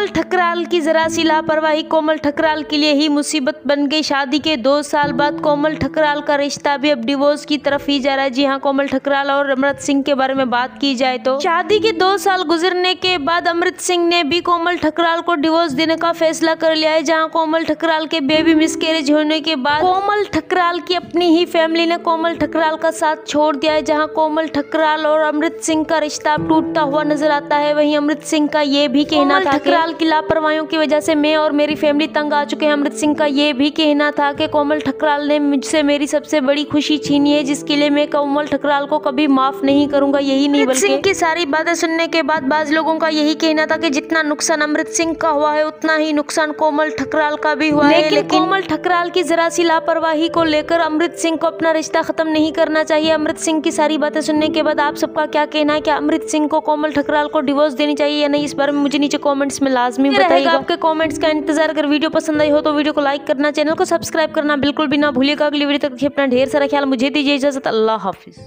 कोमल ठकराल की जरा सी लापरवाही कोमल ठकराल के लिए ही मुसीबत बन गई शादी के दो साल बाद कोमल ठकराल का रिश्ता भी अब डिवोर्स की तरफ ही जा रहा है जी हाँ कोमल ठकराल और अमृत सिंह के बारे में बात की जाए तो शादी के दो साल गुजरने के बाद अमृत सिंह ने भी कोमल ठकराल को डिवोर्स देने का फैसला कर लिया है जहाँ कोमल ठकराल के बेबी मिसकैरेज होने के बाद कोमल ठकराल की अपनी ही फैमिली ने कोमल ठकराल का साथ छोड़ दिया है जहाँ कोमल ठकराल और अमृत सिंह का रिश्ता टूटता हुआ नजर आता है वही अमृत सिंह का ये भी कहना था ठकराल साल की लापरवाही की वजह से मैं और मेरी फैमिली तंग आ चुके हैं अमृत सिंह का ये भी कहना था कि कोमल ठकराल ने मुझसे मेरी सबसे बड़ी खुशी छीनी है जिसके लिए मैं कोमल ठकराल को कभी माफ नहीं करूंगा यही नहीं अमृत सिंह की सारी बातें सुनने के बाद बाज लोगों का यही कहना था कि जितना नुकसान अमृत सिंह का हुआ है उतना ही नुकसान कोमल ठकराल का भी हुआ लेकिन है लेकिन कोमल ठकराल की जरा सी लापरवाही को लेकर अमृत सिंह को अपना रिश्ता खत्म नहीं करना चाहिए अमृत सिंह की सारी बातें सुनने के बाद आप सबका क्या कहना है क्या अमृत सिंह को कोमल ठकराल को डिवोर्स देनी चाहिए या नहीं इस बारे में मुझे नीचे कॉमेंट्स में लाजमी बताइएगा आपके कमेंट्स का इंतजार अगर वीडियो पसंद आई हो तो वीडियो को लाइक करना चैनल को सब्सक्राइब करना बिल्कुल भी ना भूलिएगा अगली वीडियो तक अपना ढेर सारा ख्याल मुझे दीजिए इजाजत अल्लाह हाफिज़